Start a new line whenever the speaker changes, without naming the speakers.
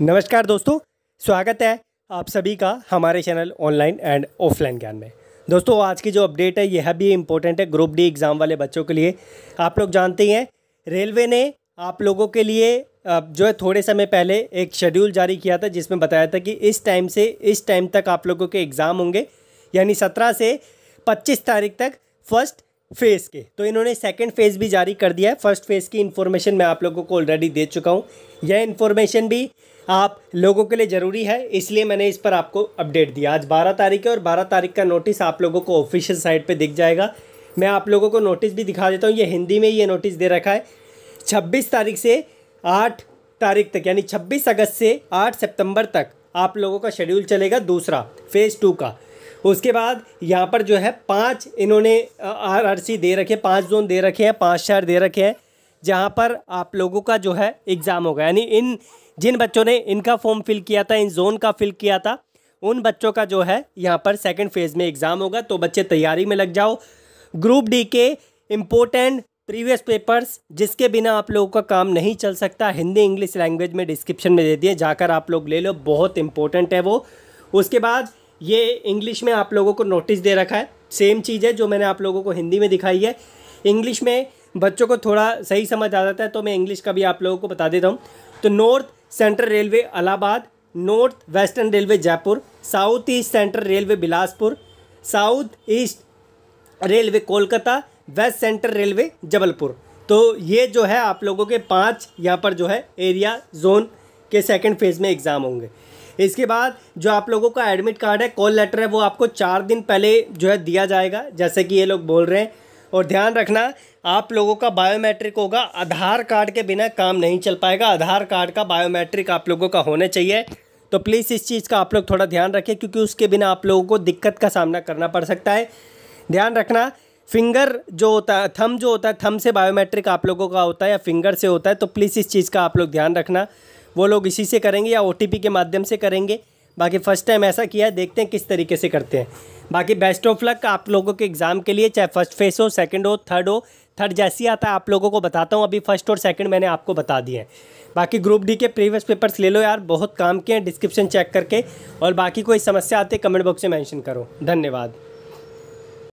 नमस्कार दोस्तों स्वागत है आप सभी का हमारे चैनल ऑनलाइन एंड ऑफलाइन ज्ञान में दोस्तों आज की जो अपडेट है यह भी इम्पोर्टेंट है ग्रुप डी एग्ज़ाम वाले बच्चों के लिए आप लोग जानते हैं रेलवे ने आप लोगों के लिए जो है थोड़े समय पहले एक शेड्यूल जारी किया था जिसमें बताया था कि इस टाइम से इस टाइम तक आप लोगों के एग्ज़ाम होंगे यानी सत्रह से पच्चीस तारीख तक फर्स्ट फेज़ के तो इन्होंने सेकंड फेज़ भी जारी कर दिया है फर्स्ट फेज़ की इन्फॉर्मेशन मैं आप लोगों को ऑलरेडी दे चुका हूँ यह इन्फॉर्मेशन भी आप लोगों के लिए ज़रूरी है इसलिए मैंने इस पर आपको अपडेट दिया आज बारह तारीख है और बारह तारीख का नोटिस आप लोगों को ऑफिशियल साइट पर दिख जाएगा मैं आप लोगों को नोटिस भी दिखा देता हूँ ये हिंदी में ये नोटिस दे रखा है छब्बीस तारीख से आठ तारीख तक यानी छब्बीस अगस्त से आठ सितंबर तक आप लोगों का शेड्यूल चलेगा दूसरा फेज़ टू का उसके बाद यहाँ पर जो है पाँच इन्होंने आरआरसी दे रखे पांच पाँच जोन दे रखे हैं पाँच शहर दे रखे हैं जहाँ पर आप लोगों का जो है एग्ज़ाम होगा यानी इन जिन बच्चों ने इनका फॉर्म फिल किया था इन जोन का फिल किया था उन बच्चों का जो है यहाँ पर सेकेंड फेज़ में एग्ज़ाम होगा तो बच्चे तैयारी में लग जाओ ग्रुप डी के इम्पोर्टेंट प्रीवियस पेपर्स जिसके बिना आप लोगों का काम नहीं चल सकता हिंदी इंग्लिश लैंग्वेज में डिस्क्रिप्शन में दे दिए जाकर आप लोग ले लो बहुत इंपॉर्टेंट है वो उसके बाद ये इंग्लिश में आप लोगों को नोटिस दे रखा है सेम चीज़ है जो मैंने आप लोगों को हिंदी में दिखाई है इंग्लिश में बच्चों को थोड़ा सही समझ आ जाता है तो मैं इंग्लिश का भी आप लोगों को बता देता हूँ तो north central railway Allahabad north western railway Jaipur south east central railway Bilaspur south east railway Kolkata west central railway Jabalpur तो ये जो है आप लोगों के पांच यहाँ पर जो है एरिया जोन के सेकंड फेज़ में एग्ज़ाम होंगे इसके बाद जो आप लोगों का एडमिट कार्ड है कॉल लेटर है वो आपको चार दिन पहले जो है दिया जाएगा जैसे कि ये लोग बोल रहे हैं और ध्यान रखना आप लोगों का बायोमेट्रिक होगा आधार कार्ड के बिना काम नहीं चल पाएगा आधार कार्ड का बायोमेट्रिक आप लोगों का होना चाहिए तो प्लीज़ इस चीज़ का आप लोग थोड़ा ध्यान रखें क्योंकि उसके बिना आप लोगों को दिक्कत का सामना करना पड़ सकता है ध्यान रखना फिंगर जो होता है थम जो होता है थम से बायोमेट्रिक आप लोगों का होता है या फिंगर से होता है तो प्लीज़ इस चीज़ का आप लोग ध्यान रखना वो लोग इसी से करेंगे या ओ के माध्यम से करेंगे बाकी फर्स्ट टाइम ऐसा किया है देखते हैं किस तरीके से करते हैं बाकी बेस्ट ऑफ लक आप लोगों के एग्ज़ाम के लिए चाहे फर्स्ट फेस हो सेकंड हो थर्ड हो थर्ड जैसी आता है आप लोगों को बताता हूँ अभी फर्स्ट और सेकंड मैंने आपको बता दिए हैं बाकी ग्रुप डी के प्रीवियस पेपर्स ले लो यार बहुत काम के हैं डिस्क्रिप्शन चेक करके और बाकी कोई समस्या आती है कमेंट बॉक्स में मैंशन करो धन्यवाद